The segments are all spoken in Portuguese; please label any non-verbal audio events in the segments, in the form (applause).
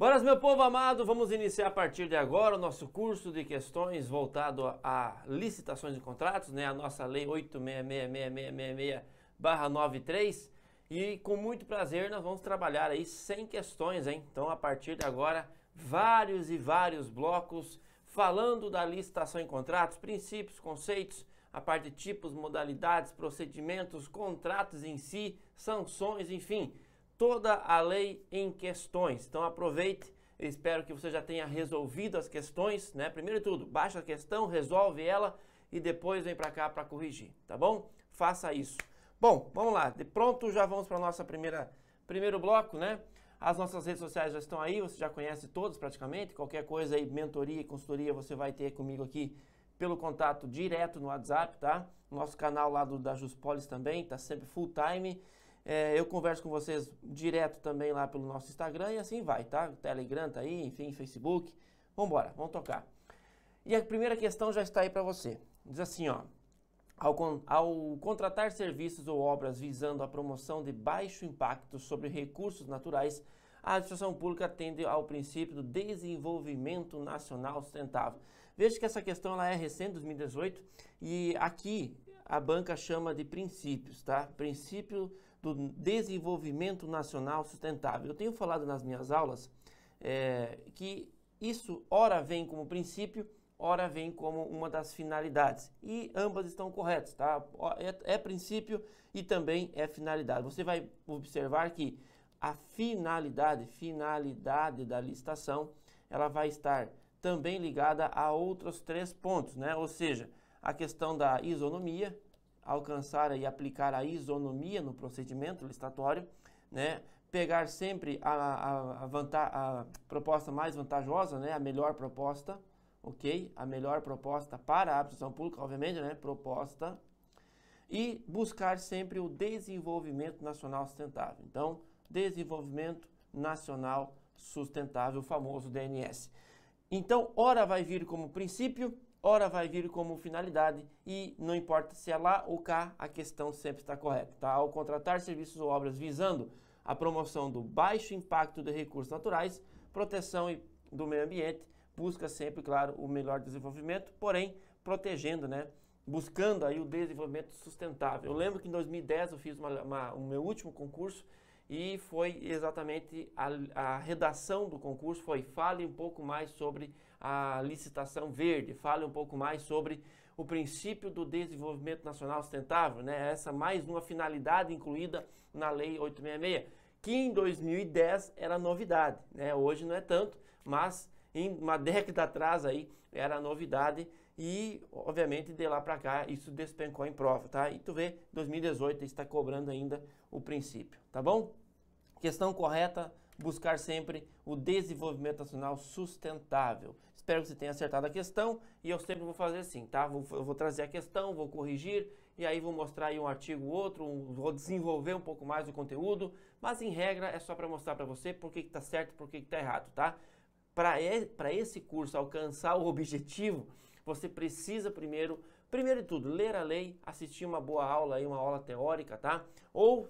Bora, meu povo amado, vamos iniciar a partir de agora o nosso curso de questões voltado a licitações e contratos, né? A nossa lei 8666666-93. E com muito prazer nós vamos trabalhar aí sem questões, hein? Então a partir de agora, vários e vários blocos falando da licitação e contratos, princípios, conceitos, a parte de tipos, modalidades, procedimentos, contratos em si, sanções, enfim toda a lei em questões. Então aproveite, espero que você já tenha resolvido as questões, né? Primeiro de tudo, baixa a questão, resolve ela e depois vem para cá para corrigir, tá bom? Faça isso. Bom, vamos lá. De pronto, já vamos para nossa primeira primeiro bloco, né? As nossas redes sociais já estão aí, você já conhece todos praticamente. Qualquer coisa aí, mentoria consultoria, você vai ter comigo aqui pelo contato direto no WhatsApp, tá? Nosso canal lá do, da Juspolis também, tá sempre full time. É, eu converso com vocês direto também lá pelo nosso Instagram e assim vai, tá? Telegram tá aí, enfim, Facebook. Vambora, vamos tocar. E a primeira questão já está aí para você. Diz assim, ó. Ao, con ao contratar serviços ou obras visando a promoção de baixo impacto sobre recursos naturais, a administração pública atende ao princípio do desenvolvimento nacional sustentável. Veja que essa questão ela é recente, 2018, e aqui a banca chama de princípios, tá? Princípio do desenvolvimento nacional sustentável. Eu tenho falado nas minhas aulas é, que isso ora vem como princípio, ora vem como uma das finalidades. E ambas estão corretas, tá? É, é princípio e também é finalidade. Você vai observar que a finalidade, finalidade da licitação, ela vai estar também ligada a outros três pontos, né? Ou seja, a questão da isonomia, alcançar e aplicar a isonomia no procedimento listatório, né? pegar sempre a, a, a, vanta, a proposta mais vantajosa, né? a melhor proposta, ok? A melhor proposta para a absorção pública, obviamente, né? proposta, e buscar sempre o desenvolvimento nacional sustentável. Então, desenvolvimento nacional sustentável, o famoso DNS. Então, ora vai vir como princípio, ora vai vir como finalidade e não importa se é lá ou cá, a questão sempre está correta. Tá? Ao contratar serviços ou obras visando a promoção do baixo impacto de recursos naturais, proteção do meio ambiente, busca sempre, claro, o melhor desenvolvimento, porém protegendo, né? buscando aí o desenvolvimento sustentável. Eu lembro que em 2010 eu fiz uma, uma, o meu último concurso e foi exatamente a, a, redação do concurso foi fale um pouco mais sobre a licitação verde, fale um pouco mais sobre o princípio do desenvolvimento nacional sustentável, né? Essa mais uma finalidade incluída na lei 866, que em 2010 era novidade, né? Hoje não é tanto, mas em uma década atrás aí era novidade e, obviamente, de lá para cá, isso despencou em prova, tá? E tu vê, 2018 está cobrando ainda o princípio, tá bom? Questão correta, buscar sempre o desenvolvimento nacional sustentável. Espero que você tenha acertado a questão e eu sempre vou fazer assim, tá? Vou, eu vou trazer a questão, vou corrigir e aí vou mostrar aí um artigo outro, um, vou desenvolver um pouco mais o conteúdo, mas em regra é só para mostrar para você por que está certo e por que está errado, tá? Para esse curso alcançar o objetivo você precisa primeiro, primeiro de tudo, ler a lei, assistir uma boa aula aí, uma aula teórica, tá? Ou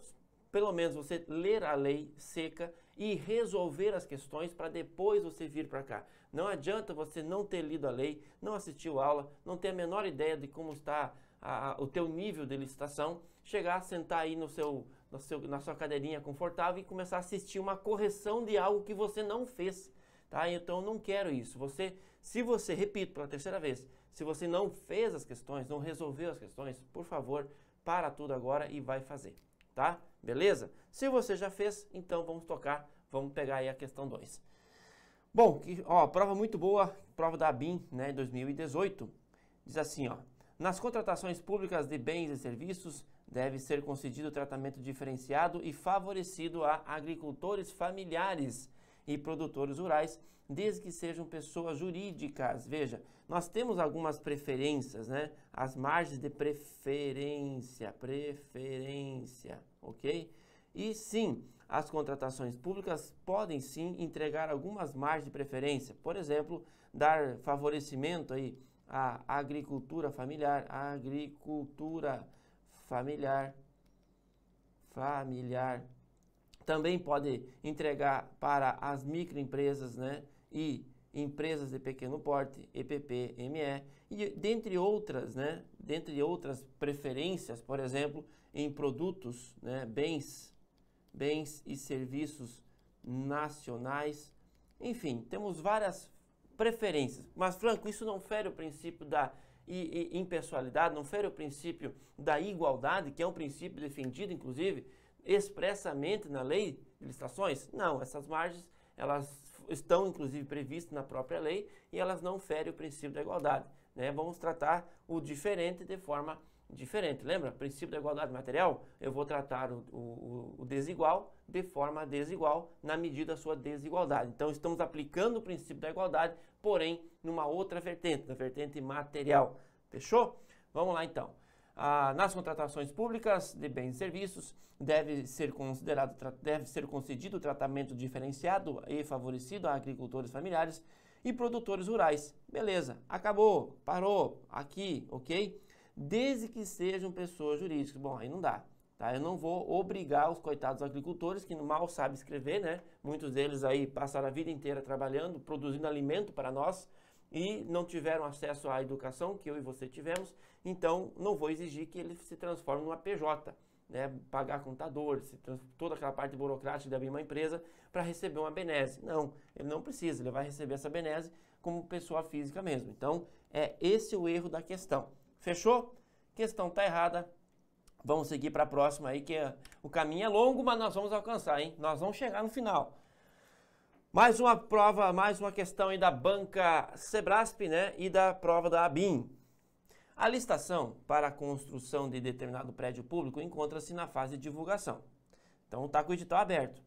pelo menos você ler a lei seca e resolver as questões para depois você vir para cá. Não adianta você não ter lido a lei, não assistiu a aula, não ter a menor ideia de como está a, a, o teu nível de licitação, chegar, sentar aí no seu, no seu, na sua cadeirinha confortável e começar a assistir uma correção de algo que você não fez. Tá? Então eu não quero isso. Você se você, repito pela terceira vez, se você não fez as questões, não resolveu as questões, por favor, para tudo agora e vai fazer, tá? Beleza? Se você já fez, então vamos tocar, vamos pegar aí a questão 2. Bom, que, ó, prova muito boa, prova da BIM, né, 2018. Diz assim, ó: nas contratações públicas de bens e serviços, deve ser concedido tratamento diferenciado e favorecido a agricultores familiares e produtores rurais, desde que sejam pessoas jurídicas. Veja, nós temos algumas preferências, né? As margens de preferência, preferência, ok? E sim, as contratações públicas podem sim entregar algumas margens de preferência, por exemplo, dar favorecimento aí à agricultura familiar, à agricultura familiar, familiar também pode entregar para as microempresas né, e empresas de pequeno porte, EPP, ME, e dentre outras, né, dentre outras preferências, por exemplo, em produtos, né, bens, bens e serviços nacionais. Enfim, temos várias preferências. Mas, Franco, isso não fere o princípio da impessoalidade, não fere o princípio da igualdade, que é um princípio defendido, inclusive, expressamente na lei de licitações? Não, essas margens elas estão inclusive previstas na própria lei e elas não ferem o princípio da igualdade. Né? Vamos tratar o diferente de forma diferente. Lembra? Princípio da igualdade material, eu vou tratar o, o, o, desigual de forma desigual na medida da sua desigualdade. Então estamos aplicando o princípio da igualdade, porém numa outra vertente, na vertente material. Fechou? Vamos lá então ah, nas contratações públicas de bens e serviços deve ser considerado deve ser concedido tratamento diferenciado e favorecido a agricultores familiares e produtores rurais. Beleza, acabou, parou, aqui, ok? Desde que sejam pessoas jurídicas. Bom, aí não dá. Tá? Eu não vou obrigar os coitados agricultores que mal sabem escrever, né? Muitos deles aí passaram a vida inteira trabalhando, produzindo alimento para nós e não tiveram acesso à educação que eu e você tivemos, então não vou exigir que ele se transforme numa PJ, né? pagar contadores, toda aquela parte burocrática de abrir uma empresa para receber uma benese. Não, ele não precisa, ele vai receber essa benese como pessoa física mesmo. Então é esse o erro da questão. Fechou? Questão tá errada. Vamos seguir para a próxima aí, que é, o caminho é longo, mas nós vamos alcançar, hein? Nós vamos chegar no final. Mais uma prova, mais uma questão aí da banca Sebrasp né, e da prova da ABIN. A licitação para a construção de determinado prédio público encontra-se na fase de divulgação. Então está com o edital aberto.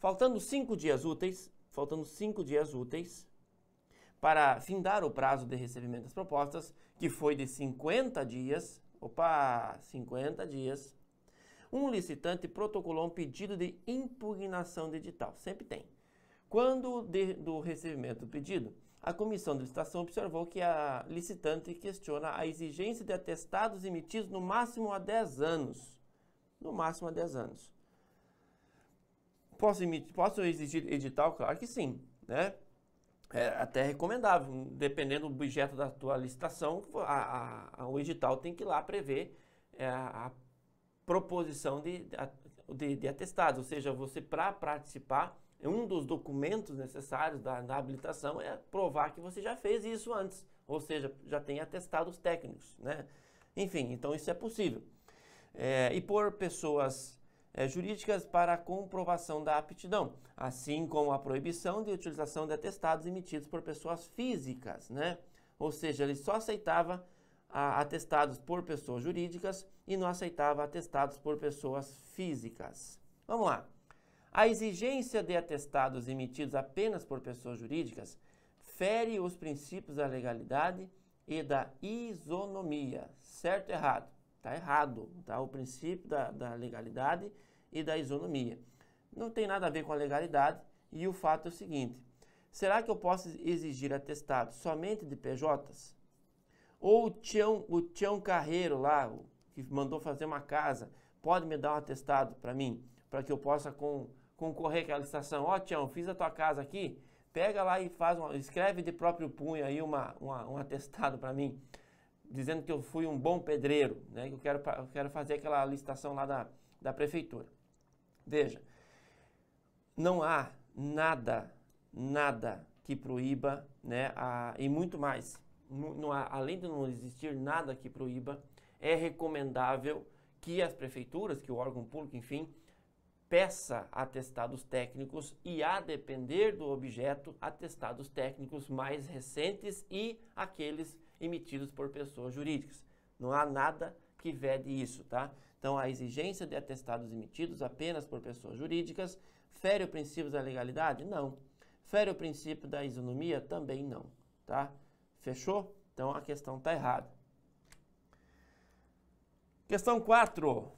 Faltando cinco dias úteis, faltando cinco dias úteis para findar o prazo de recebimento das propostas, que foi de 50 dias, opa, 50 dias, um licitante protocolou um pedido de impugnação de edital. Sempre tem. Quando de, do recebimento do pedido, a comissão de licitação observou que a licitante questiona a exigência de atestados emitidos no máximo a 10 anos. No máximo a 10 anos. Posso, emitir, posso exigir edital? Claro que sim, né? É até recomendável, dependendo do objeto da tua licitação, a, a, o edital tem que ir lá prever é, a, a proposição de, de, de atestados, ou seja, você para participar é um dos documentos necessários da, da, habilitação é provar que você já fez isso antes, ou seja, já tem atestados técnicos, né? Enfim, então isso é possível. É, e por pessoas é, jurídicas para comprovação da aptidão, assim como a proibição de utilização de atestados emitidos por pessoas físicas, né? Ou seja, ele só aceitava a, atestados por pessoas jurídicas e não aceitava atestados por pessoas físicas. Vamos lá. A exigência de atestados emitidos apenas por pessoas jurídicas fere os princípios da legalidade e da isonomia. Certo ou errado? Está errado. Tá? O princípio da, da legalidade e da isonomia. Não tem nada a ver com a legalidade e o fato é o seguinte. Será que eu posso exigir atestado somente de PJs? Ou o Tião, o Tião Carreiro lá, que mandou fazer uma casa, pode me dar um atestado para mim? Para que eu possa com concorrer àquela licitação. Assim, ó, oh, Tião, fiz a tua casa aqui, pega lá e faz uma, escreve de próprio punho aí uma, uma um atestado para mim, dizendo que eu fui um bom pedreiro, né? Que eu quero, eu quero fazer aquela licitação lá da, da prefeitura. Veja, não há nada, nada que proíba, né? A, e muito mais. Não, não há, além de não existir nada que proíba, é recomendável que as prefeituras, que o órgão público, enfim, peça atestados técnicos e, a depender do objeto, atestados técnicos mais recentes e aqueles emitidos por pessoas jurídicas. Não há nada que vede isso, tá? Então, a exigência de atestados emitidos apenas por pessoas jurídicas fere o princípio da legalidade? Não. Fere o princípio da isonomia? Também não, tá? Fechou? Então, a questão está errada. Questão 4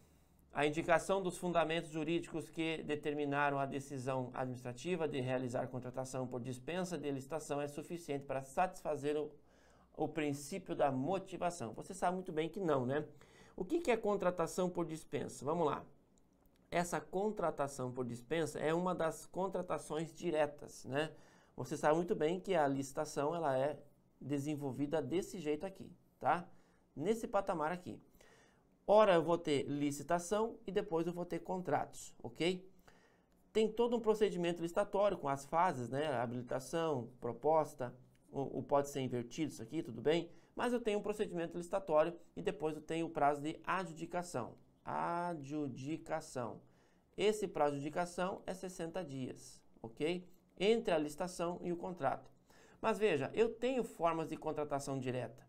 a indicação dos fundamentos jurídicos que determinaram a decisão administrativa de realizar contratação por dispensa de licitação é suficiente para satisfazer o, o princípio da motivação. Você sabe muito bem que não, né? O que, que é contratação por dispensa? Vamos lá. Essa contratação por dispensa é uma das contratações diretas, né? Você sabe muito bem que a licitação ela é desenvolvida desse jeito aqui, tá? Nesse patamar aqui. Ora eu vou ter licitação e depois eu vou ter contratos, ok? Tem todo um procedimento licitatório com as fases, né? Habilitação, proposta, o, pode ser invertido isso aqui, tudo bem? Mas eu tenho um procedimento licitatório e depois eu tenho o prazo de adjudicação. Adjudicação. Esse prazo de adjudicação é 60 dias, ok? Entre a licitação e o contrato. Mas veja, eu tenho formas de contratação direta.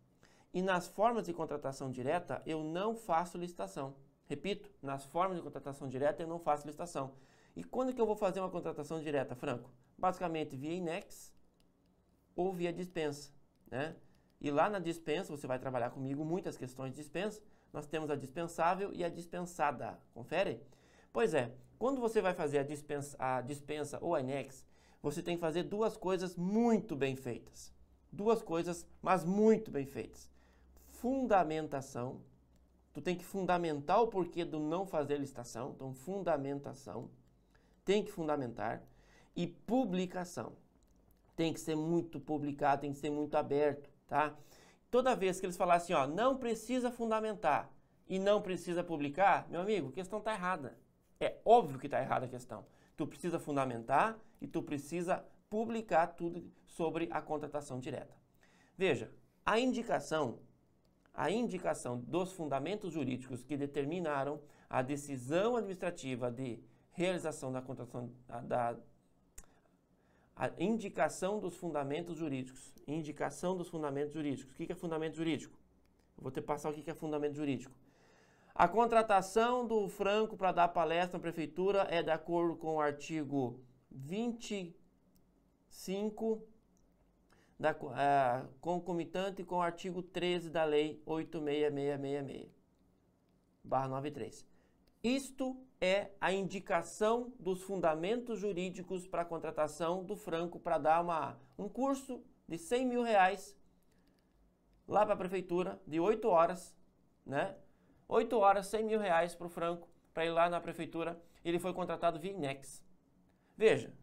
E nas formas de contratação direta, eu não faço licitação. Repito, nas formas de contratação direta, eu não faço licitação. E quando que eu vou fazer uma contratação direta, Franco? Basicamente via INEX ou via dispensa, né? E lá na dispensa, você vai trabalhar comigo muitas questões de dispensa, nós temos a dispensável e a dispensada, confere? Pois é, quando você vai fazer a dispensa, a dispensa ou a INEX, você tem que fazer duas coisas muito bem feitas. Duas coisas, mas muito bem feitas fundamentação. Tu tem que fundamentar o porquê do não fazer licitação. Então, fundamentação. Tem que fundamentar. E publicação. Tem que ser muito publicado, tem que ser muito aberto, tá? Toda vez que eles falassem, assim, ó, não precisa fundamentar e não precisa publicar, meu amigo, a questão tá errada. É óbvio que tá errada a questão. Tu precisa fundamentar e tu precisa publicar tudo sobre a contratação direta. Veja, a indicação a indicação dos fundamentos jurídicos que determinaram a decisão administrativa de realização da contratação da a indicação dos fundamentos jurídicos. Indicação dos fundamentos jurídicos. O que é fundamento jurídico? Eu vou te passar o que é fundamento jurídico. A contratação do Franco para dar palestra na prefeitura é de acordo com o artigo 25 da, concomitante com o artigo 13 da Lei 86666, barra 93. Isto é a indicação dos fundamentos jurídicos para a contratação do Franco para dar uma, um curso de 100 mil reais lá para a prefeitura, de 8 horas, né? 8 horas, 100 mil reais para o Franco, para ir lá na prefeitura. Ele foi contratado via Inex. Veja,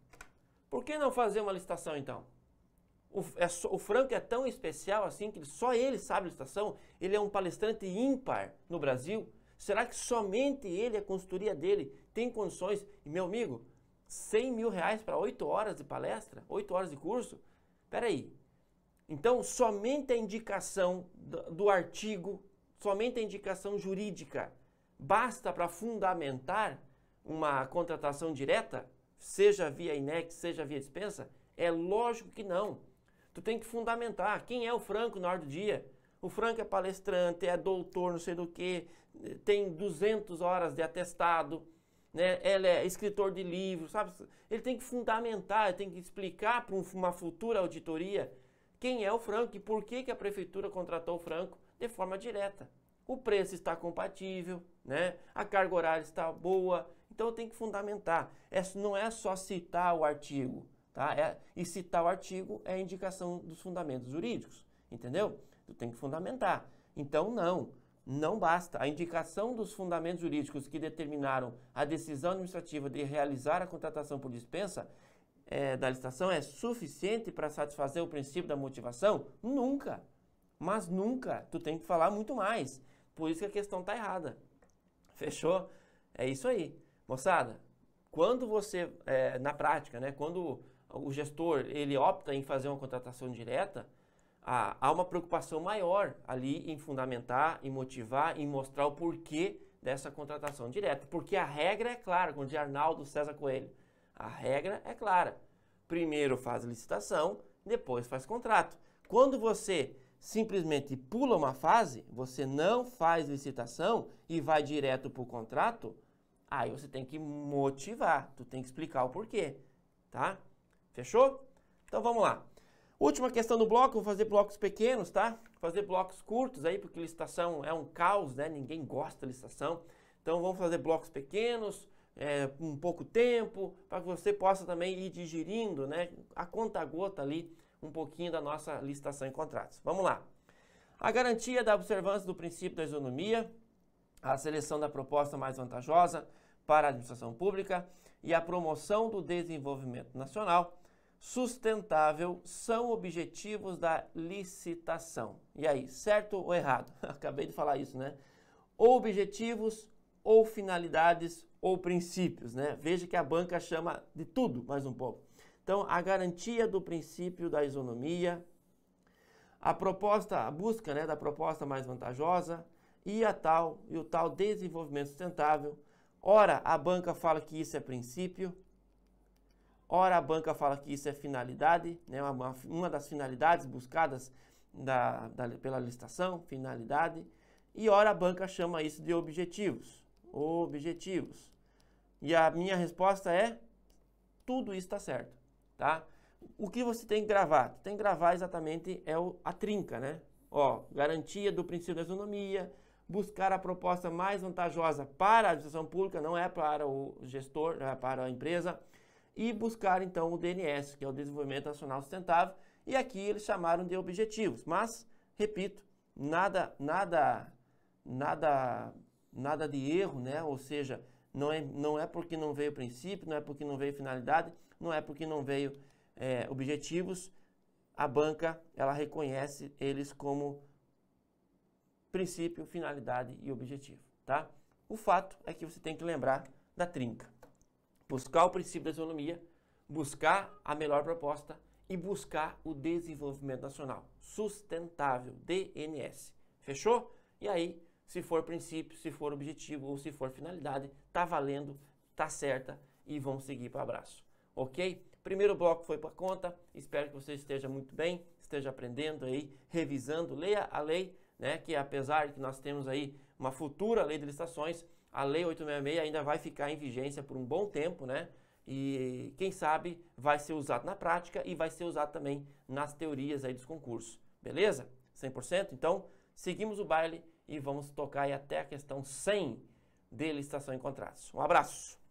por que não fazer uma licitação então? O, é o, Franco é tão especial assim que só ele sabe a licitação? Ele é um palestrante ímpar no Brasil? Será que somente ele, a consultoria dele, tem condições? E meu amigo, 100 mil reais para 8 horas de palestra? 8 horas de curso? Peraí. Então, somente a indicação do, do artigo, somente a indicação jurídica, basta para fundamentar uma contratação direta, seja via INEC, seja via dispensa? É lógico que não. Tu tem que fundamentar quem é o Franco na hora do dia. O Franco é palestrante, é doutor, não sei do que, tem 200 horas de atestado, né? Ele é escritor de livros, sabe? Ele tem que fundamentar, ele tem que explicar para uma futura auditoria quem é o Franco e por que, que a prefeitura contratou o Franco de forma direta. O preço está compatível, né? A carga horária está boa, então tem que fundamentar. É, não é só citar o artigo Tá? É, e citar o artigo é indicação dos fundamentos jurídicos, entendeu? Tu tem que fundamentar. Então, não, não basta. A indicação dos fundamentos jurídicos que determinaram a decisão administrativa de realizar a contratação por dispensa é, da licitação é suficiente para satisfazer o princípio da motivação? Nunca, mas nunca. Tu tem que falar muito mais. Por isso que a questão está errada. Fechou? É isso aí. Moçada, quando você, é, na prática, né, quando o gestor ele opta em fazer uma contratação direta, há uma preocupação maior ali em fundamentar, em motivar, em mostrar o porquê dessa contratação direta. Porque a regra é clara, como diz Arnaldo César Coelho. A regra é clara. Primeiro faz licitação, depois faz contrato. Quando você simplesmente pula uma fase, você não faz licitação e vai direto para o contrato, aí você tem que motivar, tu tem que explicar o porquê, tá? Fechou? Então vamos lá. Última questão do bloco, vou fazer blocos pequenos, tá? Fazer blocos curtos aí, porque licitação é um caos, né? Ninguém gosta de licitação. Então vamos fazer blocos pequenos, é, um pouco tempo, para que você possa também ir digerindo, né? A conta gota ali, um pouquinho da nossa licitação em contratos. Vamos lá. A garantia da observância do princípio da isonomia, a seleção da proposta mais vantajosa para a administração pública e a promoção do desenvolvimento nacional sustentável são objetivos da licitação. E aí, certo ou errado? (laughs) Acabei de falar isso, né? Ou objetivos ou finalidades ou princípios, né? Veja que a banca chama de tudo mais um pouco. Então, a garantia do princípio da isonomia, a proposta, a busca, né, da proposta mais vantajosa e a tal e o tal desenvolvimento sustentável. Ora, a banca fala que isso é princípio, Ora, a banca fala que isso é finalidade, né? uma, uma das finalidades buscadas da, da, pela licitação, finalidade. E ora, a banca chama isso de objetivos. Objetivos. E a minha resposta é: tudo isso está certo. Tá? O que você tem que gravar? Tem que gravar exatamente é o, a trinca, né? Ó, garantia do princípio da isonomia, buscar a proposta mais vantajosa para a administração pública, não é para o gestor, é para a empresa e buscar então o DNS, que é o Desenvolvimento Nacional Sustentável, e aqui eles chamaram de objetivos, mas repito, nada nada nada nada de erro, né? Ou seja, não é não é porque não veio princípio, não é porque não veio finalidade, não é porque não veio é, objetivos, a banca ela reconhece eles como princípio, finalidade e objetivo, tá? O fato é que você tem que lembrar da trinca buscar o princípio da autonomia, buscar a melhor proposta e buscar o desenvolvimento nacional sustentável, DNS. Fechou? E aí, se for princípio, se for objetivo ou se for finalidade, tá valendo, tá certa e vão seguir para o abraço. OK? Primeiro bloco foi para conta. Espero que você esteja muito bem, esteja aprendendo aí, revisando, leia a lei, né, que apesar de que nós temos aí uma futura lei de licitações, a Lei 866 ainda vai ficar em vigência por um bom tempo, né? E quem sabe vai ser usado na prática e vai ser usado também nas teorias aí dos concursos. Beleza? 100%? Então, seguimos o baile e vamos tocar aí até a questão 100 de licitação em contratos. Um abraço!